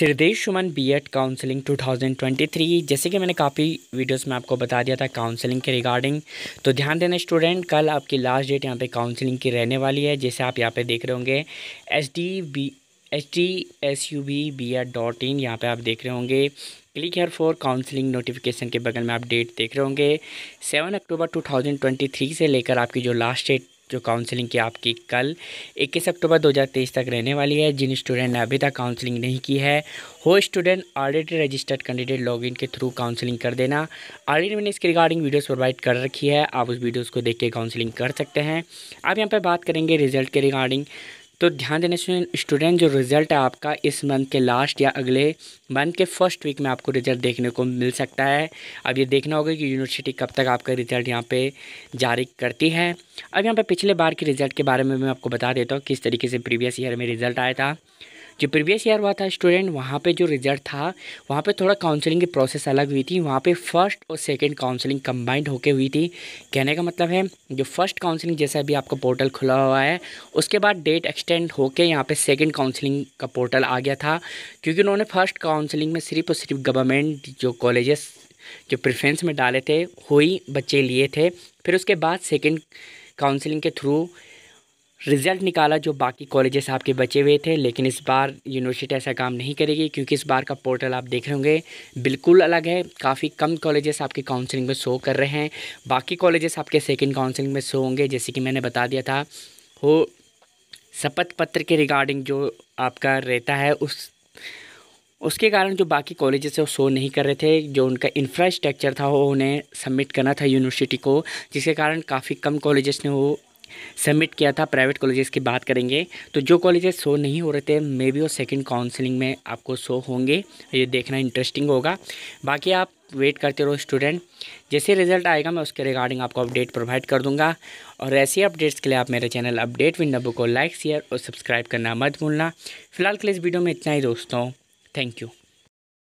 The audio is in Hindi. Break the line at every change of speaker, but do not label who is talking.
सिरदेश सुमन बीएड काउंसलिंग 2023 जैसे कि मैंने काफ़ी वीडियोस में आपको बता दिया था काउंसलिंग के रिगार्डिंग तो ध्यान देना स्टूडेंट कल आपकी लास्ट डेट यहाँ पे काउंसलिंग की रहने वाली है जैसे आप यहाँ पे देख रहे होंगे H D B H D S U B B ed dot in यहाँ पर आप देख रहे होंगे click here for counselling notification के बगल में आप डेट देख रहे होंगे सेवन अक्टूबर थ्री से लेकर आपकी जो लास्ट डेट जो काउंसलिंग की आपकी कल इक्कीस अक्टूबर 2023 तक रहने वाली है जिन स्टूडेंट ने अभी तक काउंसलिंग नहीं की है हो student already registered candidate login के थ्रू काउंसलिंग कर देना ऑलरेडी मैंने इसके रिगार्डिंग वीडियोस प्रोवाइड कर रखी है आप उस वीडियोस को देख के काउंसलिंग कर सकते हैं अब यहाँ पर बात करेंगे रिजल्ट के रिगार्डिंग तो ध्यान देने से स्टूडेंट जो रिज़ल्ट है आपका इस मंथ के लास्ट या अगले मंथ के फर्स्ट वीक में आपको रिज़ल्ट देखने को मिल सकता है अब ये देखना होगा कि यूनिवर्सिटी कब तक आपका रिज़ल्ट यहाँ पे जारी करती है अब यहाँ पे पिछले बार के रिज़ल्ट के बारे में मैं आपको बता देता हूँ किस तरीके से प्रीवियस ईयर में रिज़ल्ट आया था जो प्रीवियस ईयर हुआ था स्टूडेंट वहाँ पे जो रिजल्ट था वहाँ पे थोड़ा काउंसलिंग की प्रोसेस अलग हुई थी वहाँ पे फर्स्ट और सेकंड काउंसलिंग कंबाइंड होके हुई थी कहने का मतलब है जो फर्स्ट काउंसलिंग जैसा अभी आपका पोर्टल खुला हुआ है उसके बाद डेट एक्सटेंड होके यहाँ पर सेकेंड काउंसलिंग का पोर्टल आ गया था क्योंकि उन्होंने फर्स्ट काउंसलिंग में सिर्फ और सिर्फ गवर्नमेंट जो कॉलेजेस जो प्रिफ्रेंस में डाले थे वही बच्चे लिए थे फिर उसके बाद सेकेंड काउंसलिंग के थ्रू रिज़ल्ट निकाला जो बाकी कॉलेजेस आपके बचे हुए थे लेकिन इस बार यूनिवर्सिटी ऐसा काम नहीं करेगी क्योंकि इस बार का पोर्टल आप देख रहे होंगे बिल्कुल अलग है काफ़ी कम कॉलेजेस आपके काउंसलिंग में शो कर रहे हैं बाकी कॉलेजेस आपके सेकेंड काउंसलिंग में शो होंगे जैसे कि मैंने बता दिया था वो शपथ पत्र के रिगार्डिंग जो आपका रहता है उस उसके कारण जो बाकी कॉलेजेस है वो शो नहीं कर रहे थे जो उनका इंफ्रास्ट्रक्चर था वो उन्हें सबमिट करना था यूनिवर्सिटी को जिसके कारण काफ़ी कम कॉलेजेस ने वो सबमिट किया था प्राइवेट कॉलेजेस की बात करेंगे तो जो कॉलेजेस शो नहीं हो रहे थे मे बी वो सेकेंड काउंसलिंग में आपको शो होंगे ये देखना इंटरेस्टिंग होगा बाकी आप वेट करते रहो स्टूडेंट जैसे रिजल्ट आएगा मैं उसके रिगार्डिंग आपको अपडेट प्रोवाइड कर दूंगा और ऐसे अपडेट्स के लिए आप मेरे चैनल अपडेट विन नबू को लाइक शेयर और सब्सक्राइब करना मत भूलना फिलहाल के लिए इस वीडियो में इतना ही दोस्तों थैंक यू